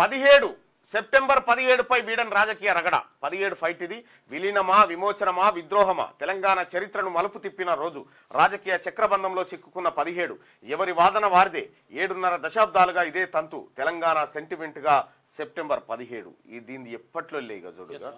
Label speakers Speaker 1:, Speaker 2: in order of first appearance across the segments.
Speaker 1: పదిహేడు సెప్టెంబర్ పదిహేడుపై వీడన్ రాజకీయ రగడ పదిహేడు ఫైట్ ఇది విలీనమా విమోచనమా విద్రోహమా తెలంగాణ చరిత్రను మలుపు తిప్పిన రోజు రాజకీయ చక్రబంధంలో చిక్కుకున్న పదిహేడు ఎవరి వాదన వారిదే ఏడున్నర దశాబ్దాలుగా ఇదే తంతు తెలంగాణ సెంటిమెంట్గా సెప్టెంబర్ పదిహేడు ఈ దీన్ని ఎప్పట్లో లేదు చూడుగా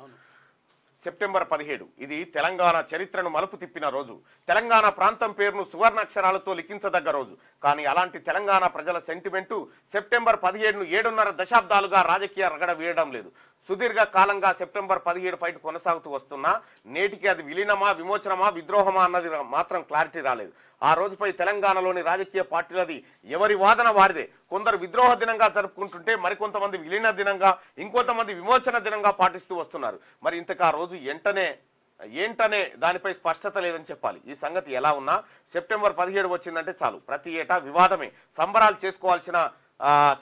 Speaker 1: సెప్టెంబర్ పదిహేడు ఇది తెలంగాణ చరిత్రను మలుపు తిప్పిన రోజు తెలంగాణ ప్రాంతం పేరును సువర్ణాక్షరాలతో లిఖించదగ్గ రోజు కానీ అలాంటి తెలంగాణ ప్రజల సెంటిమెంటు సెప్టెంబర్ పదిహేడును ఏడున్నర దశాబ్దాలుగా రాజకీయ రగడ వేయడం లేదు సుదీర్ఘ కాలంగా సెప్టెంబర్ పదిహేడు ఫైట్ కొనసాగుతూ వస్తున్నా నేటికి అది విలీనమా విమోచనమా విద్రోహమా అన్నది మాత్రం క్లారిటీ రాలేదు ఆ రోజుపై తెలంగాణలోని రాజకీయ పార్టీలది ఎవరి వాదన వారిదే కొందరు విద్రోహ దినంగా జరుపుకుంటుంటే మరికొంతమంది విలీన దినంగా ఇంకొంతమంది విమోచన దినంగా పాటిస్తూ వస్తున్నారు మరి ఇంతకు ఆ రోజు వెంటనే ఏంటనే దానిపై స్పష్టత లేదని చెప్పాలి ఈ సంగతి ఎలా ఉన్నా సెప్టెంబర్ పదిహేడు వచ్చిందంటే చాలు ప్రతి ఏటా వివాదమే సంబరాలు చేసుకోవాల్సిన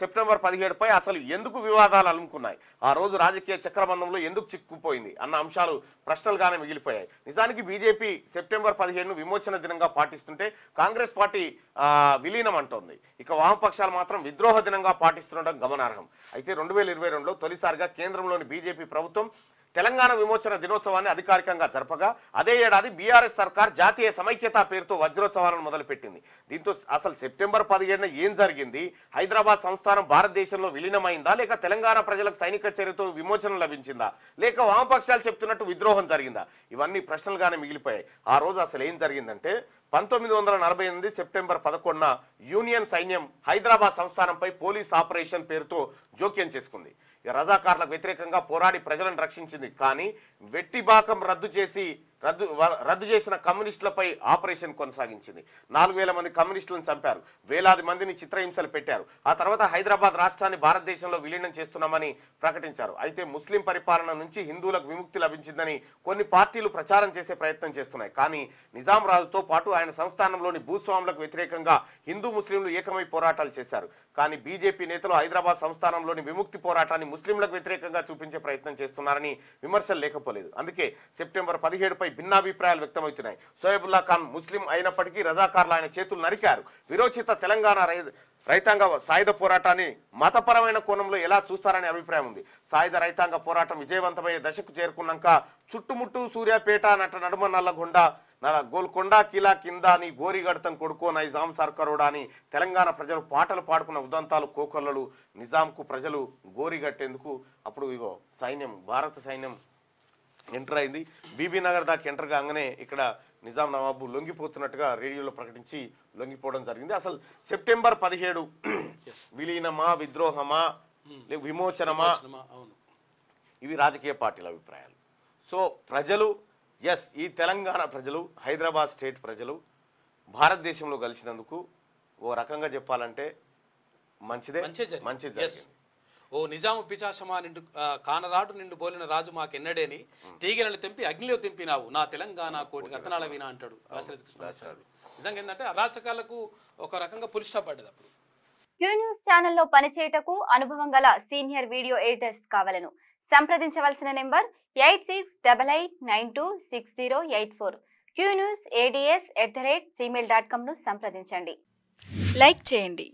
Speaker 1: సెప్టెంబర్ పదిహేడుపై అసలు ఎందుకు వివాదాలు అలుముకున్నాయి ఆ రోజు రాజకీయ చక్రబంధంలో ఎందుకు చిక్కుపోయింది అన్న అంశాలు ప్రశ్నలుగానే మిగిలిపోయాయి నిజానికి బీజేపీ సెప్టెంబర్ పదిహేడును విమోచన దినంగా పాటిస్తుంటే కాంగ్రెస్ పార్టీ విలీనం అంటోంది ఇక వామపక్షాలు మాత్రం విద్రోహ దినంగా పాటిస్తుండడం గమనార్హం అయితే రెండు వేల ఇరవై రెండులో తొలిసారిగా కేంద్రంలోని బీజేపీ ప్రభుత్వం తెలంగాణ విమోచన దినోత్సవాన్ని అధికారికంగా జరపగా అదే ఏడాది బీఆర్ఎస్ సర్కార్ జాతీయ సమైక్యత పేరుతో వజ్రోత్సవాలను మొదలుపెట్టింది దీంతో అసలు సెప్టెంబర్ పదిహేడున ఏం జరిగింది హైదరాబాద్ సంస్థానం భారతదేశంలో విలీనమైందా లేక తెలంగాణ ప్రజలకు సైనిక చర్యతో విమోచన లభించిందా లేక వామపక్షాలు చెప్తున్నట్టు విద్రోహం జరిగిందా ఇవన్నీ ప్రశ్నలుగానే మిగిలిపోయాయి ఆ రోజు అసలు ఏం జరిగిందంటే పంతొమ్మిది వందల నలభై ఎనిమిది సెప్టెంబర్ పదకొండున యూనియన్ సైన్యం హైదరాబాద్ సంస్థానంపై పోలీస్ ఆపరేషన్ పేరుతో జోక్యం చేసుకుంది రజాకార్లకు వ్యతిరేకంగా పోరాడి ప్రజలను రక్షించింది కానీ వెట్టిబాకం రద్దు చేసి రద్దు రద్దు చేసిన కమ్యూనిస్టులపై ఆపరేషన్ కొనసాగించింది నాలుగు వేల మంది కమ్యూనిస్టులను చంపారు వేలాది మందిని చిత్రహింసలు పెట్టారు ఆ తర్వాత హైదరాబాద్ రాష్ట్రాన్ని భారతదేశంలో విలీనం చేస్తున్నామని ప్రకటించారు అయితే ముస్లిం పరిపాలన నుంచి హిందువులకు విముక్తి లభించిందని కొన్ని పార్టీలు ప్రచారం చేసే ప్రయత్నం చేస్తున్నాయి కానీ నిజాం రాజుతో పాటు ఆయన సంస్థానంలోని భూస్వాములకు వ్యతిరేకంగా హిందూ ముస్లింలు ఏకమై పోరాటాలు చేశారు కానీ బీజేపీ నేతలు హైదరాబాద్ సంస్థానంలోని విముక్తి పోరాటాన్ని ముస్లింలకు వ్యతిరేకంగా చూపించే ప్రయత్నం చేస్తున్నారని విమర్శలు లేకపోలేదు అందుకే సెప్టెంబర్ పదిహేడుపై తీర్మానంపై భిన్నాభిప్రాయాలు వ్యక్తమవుతున్నాయి సోయబుల్లా ఖాన్ ముస్లిం అయినప్పటికీ రజాకార్లు ఆయన చేతులు నరికారు విరోచిత తెలంగాణ రైతాంగ సాయుధ పోరాటాన్ని మతపరమైన కోణంలో ఎలా చూస్తారనే అభిప్రాయం ఉంది సాయుధ రైతాంగ పోరాటం విజయవంతమయ్యే దశకు చేరుకున్నాక చుట్టుముట్టు సూర్యాపేట నట నడుమ నల్లగొండ గోల్కొండ కిలా కింద నీ గోరిగడతం కొడుకో నైజాం సర్కరోడా అని తెలంగాణ ప్రజలు పాటలు పాడుకున్న ఉదంతాలు కోకొల్లలు నిజాంకు ప్రజలు గోరిగట్టేందుకు అప్పుడు ఇగో సైన్యం భారత సైన్యం ఎంటర్ అయింది బీబీ నగర్ దాకా ఎంటర్ కాగానే ఇక్కడ నిజాం నవాబు లొంగిపోతున్నట్టుగా రేడియోలో ప్రకటించి లొంగిపోవడం జరిగింది అసలు సెప్టెంబర్ పదిహేడు విలీనమా విద్రోహమా విమోచనమా ఇవి రాజకీయ పార్టీల అభిప్రాయాలు సో ప్రజలు ఎస్ ఈ తెలంగాణ ప్రజలు హైదరాబాద్ స్టేట్ ప్రజలు భారతదేశంలో కలిసినందుకు ఓ రకంగా చెప్పాలంటే మంచిదే మంచిది ఓ నిజాము పిచాశమా నిండు కానరాడు నిండు బోలిన రాజు మాకెన్నడేని తీగలను తెంపి అగ్నిలో తెంపినావు నా తెలంగాణ కోటి రతనాల వీణ అంటాడు నిజంగా ఏంటంటే అరాచకాలకు ఒక రకంగా పురుషపడ్డది అప్పుడు క్యూ న్యూస్ ఛానల్లో పనిచేయటకు అనుభవం గల సీనియర్ వీడియో ఎడిటర్స్ కావాలను సంప్రదించవలసిన number eight six double eight nine two six zero eight four Q news ADS at the rate Gmail dot కామ్ను సంప్రదించండి లైక్ చేయండి